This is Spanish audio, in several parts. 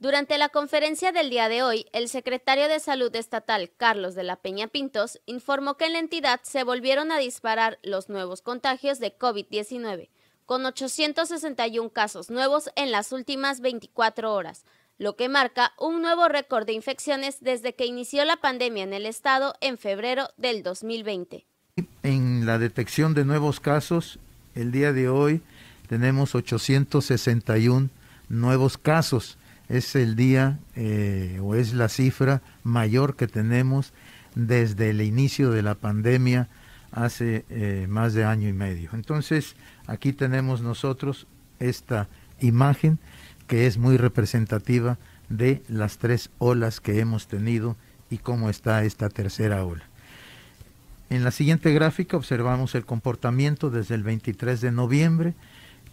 Durante la conferencia del día de hoy, el secretario de Salud Estatal, Carlos de la Peña Pintos, informó que en la entidad se volvieron a disparar los nuevos contagios de COVID-19, con 861 casos nuevos en las últimas 24 horas, lo que marca un nuevo récord de infecciones desde que inició la pandemia en el estado en febrero del 2020. En la detección de nuevos casos, el día de hoy tenemos 861 nuevos casos es el día eh, o es la cifra mayor que tenemos desde el inicio de la pandemia hace eh, más de año y medio. Entonces, aquí tenemos nosotros esta imagen que es muy representativa de las tres olas que hemos tenido y cómo está esta tercera ola. En la siguiente gráfica observamos el comportamiento desde el 23 de noviembre.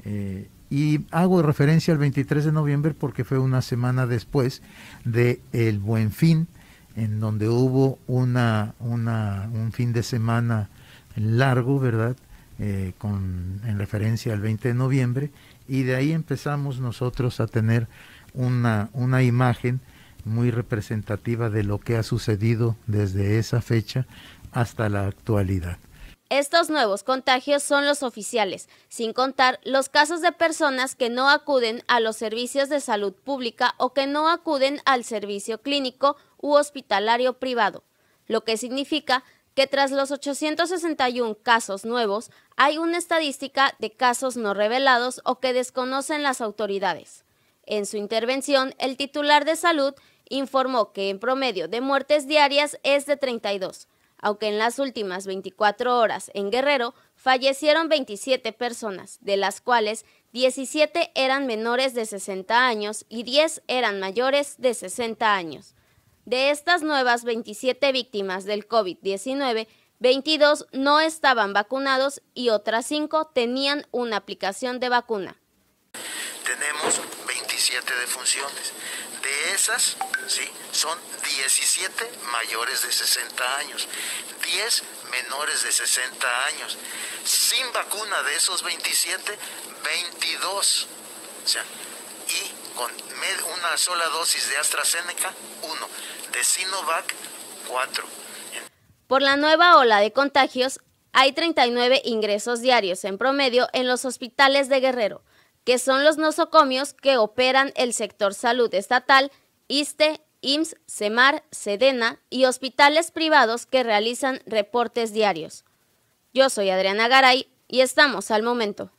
Eh, y hago referencia al 23 de noviembre porque fue una semana después de el Buen Fin, en donde hubo una, un fin de semana largo, ¿verdad? Eh, en referencia al 20 de noviembre, y de ahí empezamos nosotros a tener una imagen muy representativa de lo que ha sucedido desde esa fecha hasta la actualidad. Estos nuevos contagios son los oficiales, sin contar los casos de personas que no acuden a los servicios de salud pública o que no acuden al servicio clínico u hospitalario privado, lo que significa que tras los 861 casos nuevos hay una estadística de casos no revelados o que desconocen las autoridades. En su intervención, el titular de salud informó que en promedio de muertes diarias es de 32 aunque en las últimas 24 horas en Guerrero fallecieron 27 personas, de las cuales 17 eran menores de 60 años y 10 eran mayores de 60 años. De estas nuevas 27 víctimas del COVID-19, 22 no estaban vacunados y otras 5 tenían una aplicación de vacuna. 27 funciones, De esas, son 17 mayores de 60 años, 10 menores de 60 años. Sin vacuna de esos 27, 22. y con una sola dosis de AstraZeneca, 1. De Sinovac, 4. Por la nueva ola de contagios, hay 39 ingresos diarios en promedio en los hospitales de Guerrero que son los nosocomios que operan el sector salud estatal, ISTE, IMSS, CEMAR, SEDENA y hospitales privados que realizan reportes diarios. Yo soy Adriana Garay y estamos al momento.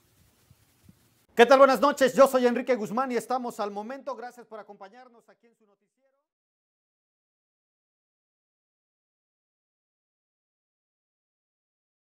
¿Qué tal? Buenas noches. Yo soy Enrique Guzmán y estamos al momento. Gracias por acompañarnos aquí en su noticia.